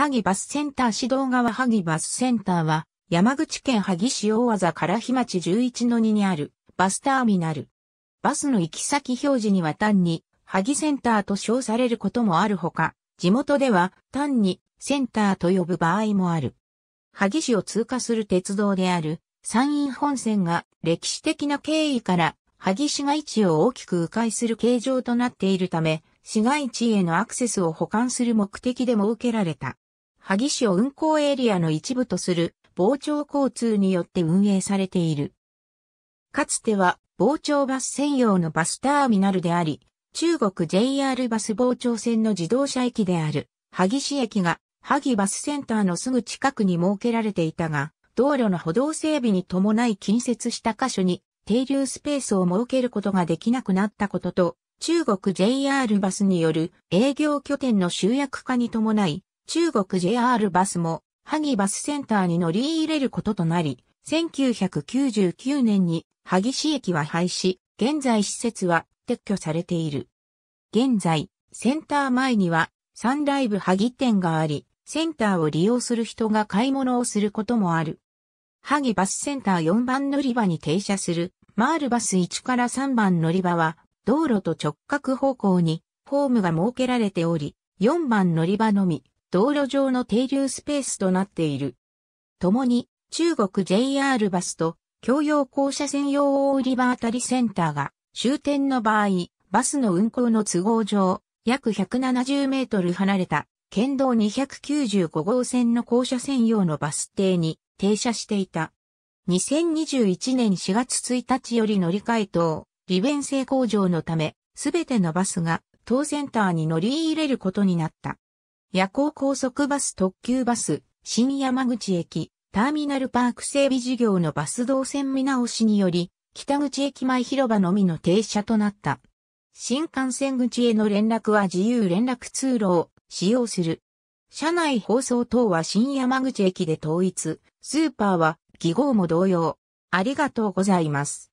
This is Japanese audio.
萩バスセンター指導川萩バスセンターは、山口県萩市大技から日町11の2にあるバスターミナル。バスの行き先表示には単に、萩センターと称されることもあるほか、地元では単にセンターと呼ぶ場合もある。萩市を通過する鉄道である山陰本線が歴史的な経緯から萩市街地を大きく迂回する形状となっているため、市街地へのアクセスを補完する目的でも受けられた。萩市を運行エリアの一部とする傍聴交通によって運営されている。かつては傍聴バス専用のバスターミナルであり、中国 JR バス傍聴線の自動車駅である萩市駅が萩バスセンターのすぐ近くに設けられていたが、道路の歩道整備に伴い近接した箇所に停留スペースを設けることができなくなったことと、中国 JR バスによる営業拠点の集約化に伴い、中国 JR バスも、萩バスセンターに乗り入れることとなり、1999年に萩市駅は廃止、現在施設は撤去されている。現在、センター前にはサンライブ萩店があり、センターを利用する人が買い物をすることもある。萩バスセンター4番乗り場に停車する、マールバス1から3番乗り場は、道路と直角方向に、ホームが設けられており、4番乗り場のみ、道路上の停留スペースとなっている。共に中国 JR バスと共用校舎専用大売り場あたりセンターが終点の場合、バスの運行の都合上、約170メートル離れた県道295号線の校舎専用のバス停に停車していた。2021年4月1日より乗り換え等、利便性向上のため、すべてのバスが当センターに乗り入れることになった。夜行高速バス特急バス、新山口駅、ターミナルパーク整備事業のバス動線見直しにより、北口駅前広場のみの停車となった。新幹線口への連絡は自由連絡通路を使用する。車内放送等は新山口駅で統一、スーパーは記号も同様。ありがとうございます。